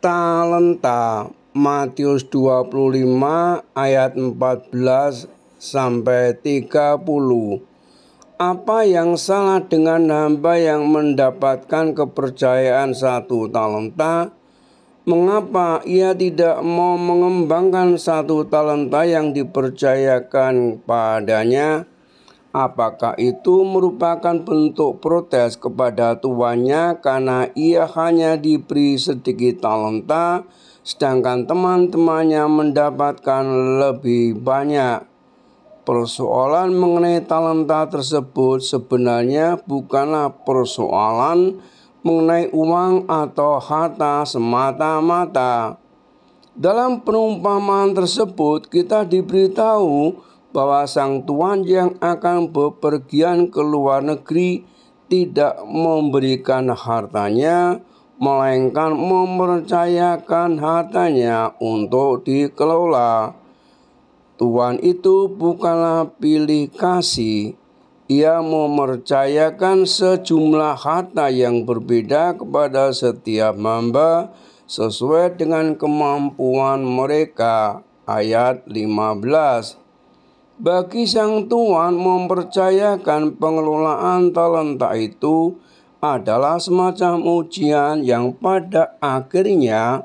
talenta Matius 25 ayat 14 sampai 30 apa yang salah dengan hamba yang mendapatkan kepercayaan satu talenta? Mengapa ia tidak mau mengembangkan satu talenta yang dipercayakan padanya? Apakah itu merupakan bentuk protes kepada tuannya karena ia hanya diberi sedikit talenta, sedangkan teman-temannya mendapatkan lebih banyak? Persoalan mengenai talenta tersebut sebenarnya bukanlah persoalan mengenai uang atau harta semata-mata. Dalam perumpamaan tersebut, kita diberitahu bahwa sang tuan yang akan bepergian ke luar negeri tidak memberikan hartanya, melainkan mempercayakan hartanya untuk dikelola. Tuan itu bukanlah pilih kasih, ia mempercayakan sejumlah harta yang berbeda kepada setiap hamba sesuai dengan kemampuan mereka. Ayat 15 bagi sang tuan mempercayakan pengelolaan talenta itu adalah semacam ujian yang pada akhirnya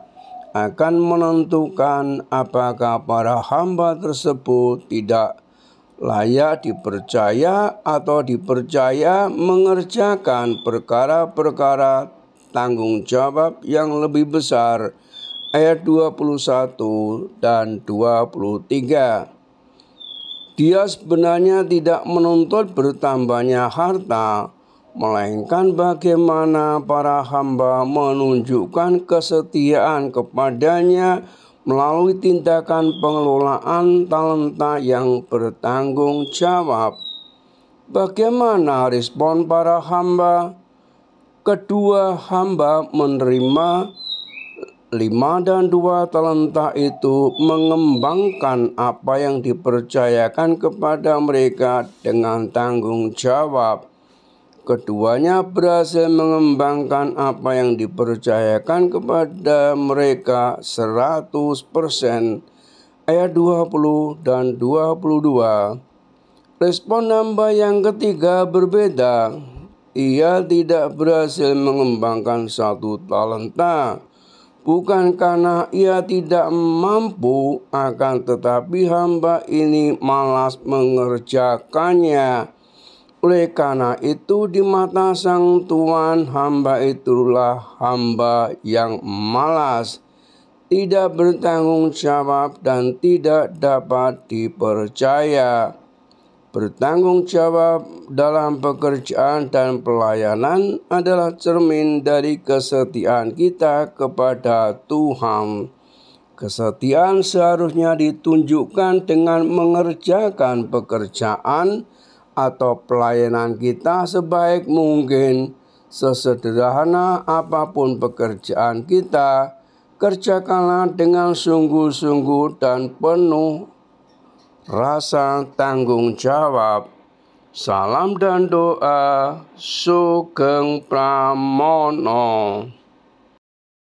akan menentukan apakah para hamba tersebut tidak layak dipercaya atau dipercaya mengerjakan perkara-perkara tanggung jawab yang lebih besar ayat 21 dan 23. Dia sebenarnya tidak menuntut bertambahnya harta, melainkan bagaimana para hamba menunjukkan kesetiaan kepadanya melalui tindakan pengelolaan talenta yang bertanggung jawab. Bagaimana respon para hamba? Kedua hamba menerima lima dan dua talenta itu mengembangkan apa yang dipercayakan kepada mereka dengan tanggung jawab. Keduanya berhasil mengembangkan apa yang dipercayakan kepada mereka 100% ayat 20 dan 22. Respon nambah yang ketiga berbeda. Ia tidak berhasil mengembangkan satu talenta Bukan karena ia tidak mampu, akan tetapi hamba ini malas mengerjakannya. Oleh karena itu di mata sang tuan hamba itulah hamba yang malas, tidak bertanggung jawab dan tidak dapat dipercaya bertanggung jawab dalam pekerjaan dan pelayanan adalah cermin dari kesetiaan kita kepada Tuhan. Kesetiaan seharusnya ditunjukkan dengan mengerjakan pekerjaan atau pelayanan kita sebaik mungkin. Sesederhana apapun pekerjaan kita, kerjakanlah dengan sungguh-sungguh dan penuh rasa tanggung jawab. Salam dan doa Sugeng Pramono.